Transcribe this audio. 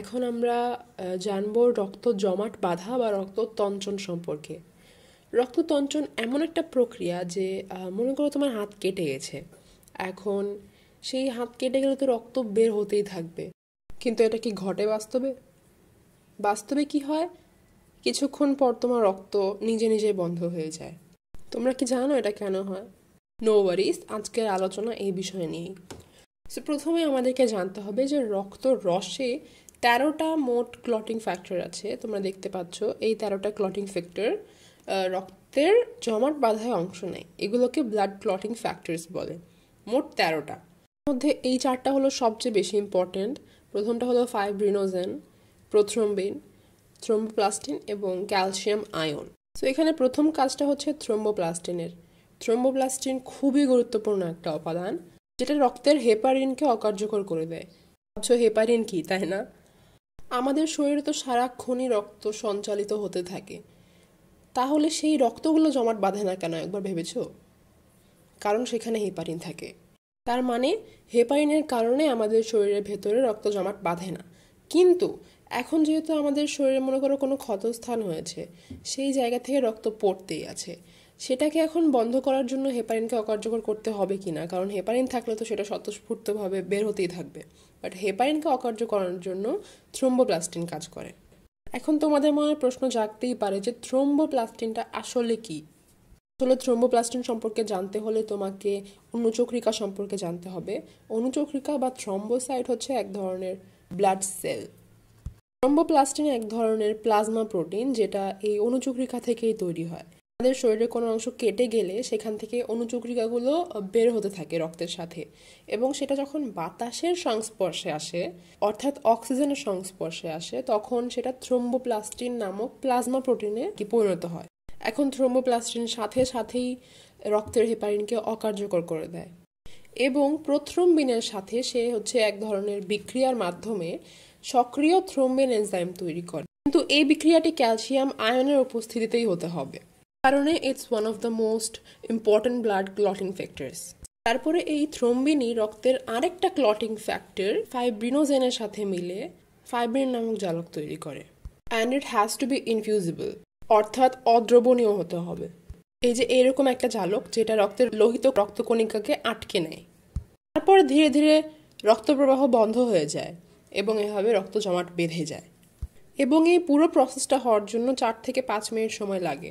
এখন আমরা জানব রক্ত জমাট বাধা বা রক্ত তঞ্চন সম্পর্কে রক্ত তঞ্চন এমন একটা প্রক্রিয়া যে মনে করো তোমার হাত কেটে গেছে এখন সেই হাত কেটে গেলে তো রক্ত বের হতেই থাকবে কিন্তু এটা কি ঘটে বাস্তবে বাস্তবে কি হয় কিছুক্ষণ পর তোমার রক্ত নিজে নিজে বন্ধ হয়ে যায় তোমরা কি জানো এটা কেন হয় নো ওয়ারিস আজকের আলোচনা এই বিষয় নিয়েই প্রথমে আমাদেরকে জানতে হবে যে রক্ত রসে তেরোটা মোট ক্লটিং ফ্যাক্টর আছে তোমরা দেখতে পাচ্ছ এই তেরোটা ক্লটিং ফ্যাক্টর রক্তের জমাট বাধায় অংশ নেয় এগুলোকে ব্লাড ক্লটিং ফ্যাক্টরস বলে মোট তেরোটা মধ্যে এই চারটা হলো সবচেয়ে বেশি ইম্পর্টেন্ট প্রথমটা হলো ফাইব্রিনোজেন প্রথ্রম্বিন থ্রোম্বোপ্লাস্টিন এবং ক্যালসিয়াম আয়ন সো এখানে প্রথম কাজটা হচ্ছে থ্রোম্বোপ্লাস্টিনের থ্রোম্বোপ্লাস্টিন খুবই গুরুত্বপূর্ণ একটা উপাদান যেটা রক্তের হেপারিনকে অকার্যকর করে দেয় ভাবছো হেপারিন কি তাই না আমাদের শরীরে তো সারাক্ষণই রক্ত সঞ্চালিত হতে থাকে তাহলে সেই রক্তগুলো জমাট বাঁধে না কেন একবার ভেবেছ কারণ সেখানে হেপারিন থাকে তার মানে হেপারিনের কারণে আমাদের শরীরের ভেতরে রক্ত জমাট বাঁধে না কিন্তু এখন যেহেতু আমাদের শরীরে মনে করো কোনো ক্ষতস্থান হয়েছে সেই জায়গা থেকে রক্ত পড়তেই আছে সেটাকে এখন বন্ধ করার জন্য হেপারিনকে অকার্যকর করতে হবে কি না কারণ হেপারিন থাকলে তো সেটা স্বতঃস্ফূর্তভাবে বের হতেই থাকবে বাট হেপারিনকে অকার্য করার জন্য থ্রোম্বোপ্লাস্টিন কাজ করে এখন তোমাদের মনে প্রশ্ন জাগতেই পারে যে থ্রোম্বোপ্লাস্টিনটা আসলে কি আসলে থ্রোম্বোপ্লাস্টিন সম্পর্কে জানতে হলে তোমাকে অনুচক্রিকা সম্পর্কে জানতে হবে অনুচক্রিকা বা থ্রম্বোসাইট হচ্ছে এক ধরনের ব্লাড সেল থ্রম্বোপ্লাস্টিন এক ধরনের প্লাজমা প্রোটিন যেটা এই অনুচক্রিকা থেকেই তৈরি হয় আমাদের শরীরের কোনো অংশ কেটে গেলে সেখান থেকে অনুচক্রিকাগুলো বের হতে থাকে রক্তের সাথে এবং সেটা যখন বাতাসের সংস্পর্শে আসে অর্থাৎ অক্সিজেনের সংস্পর্শে আসে তখন সেটা থ্রোম্বোপ্লাস্টিন নামক প্লাজমা প্রোটিনে পরিণত হয় এখন থ্রোম্বোপ্লাস্টিন সাথে সাথেই রক্তের হেপারিনকে অকার্যকর করে দেয় এবং প্রথ্রম্বিনের সাথে সে হচ্ছে এক ধরনের বিক্রিয়ার মাধ্যমে সক্রিয় থ্রোম্বিন এনজাইম তৈরি করে কিন্তু এই বিক্রিয়াটি ক্যালসিয়াম আয়নের উপস্থিতিতেই হতে হবে কারণে it's one of the most important blood clotting factors তারপরে এই থ্রম্বিনি রক্তের আরেকটা ক্লটিং ফ্যাক্টর ফাইব্রিনোজেনের সাথে মিলে ফাইব্রিন নামক জালক তৈরি করে and it has to be infusible অর্থাৎ অদ্রবণীয় হতে হবে এই যে এরকম একটা জালক যেটা রক্তের লোহিত রক্তকণিকাকে আটকে নেয় তারপর ধীরে ধীরে রক্ত প্রবাহ বন্ধ হয়ে যায় এবং এভাবে রক্ত জমাট বেঁধে যায় এবং এই পুরো প্রসেসটা হওয়ার জন্য চার থেকে পাঁচ মিনিট সময় লাগে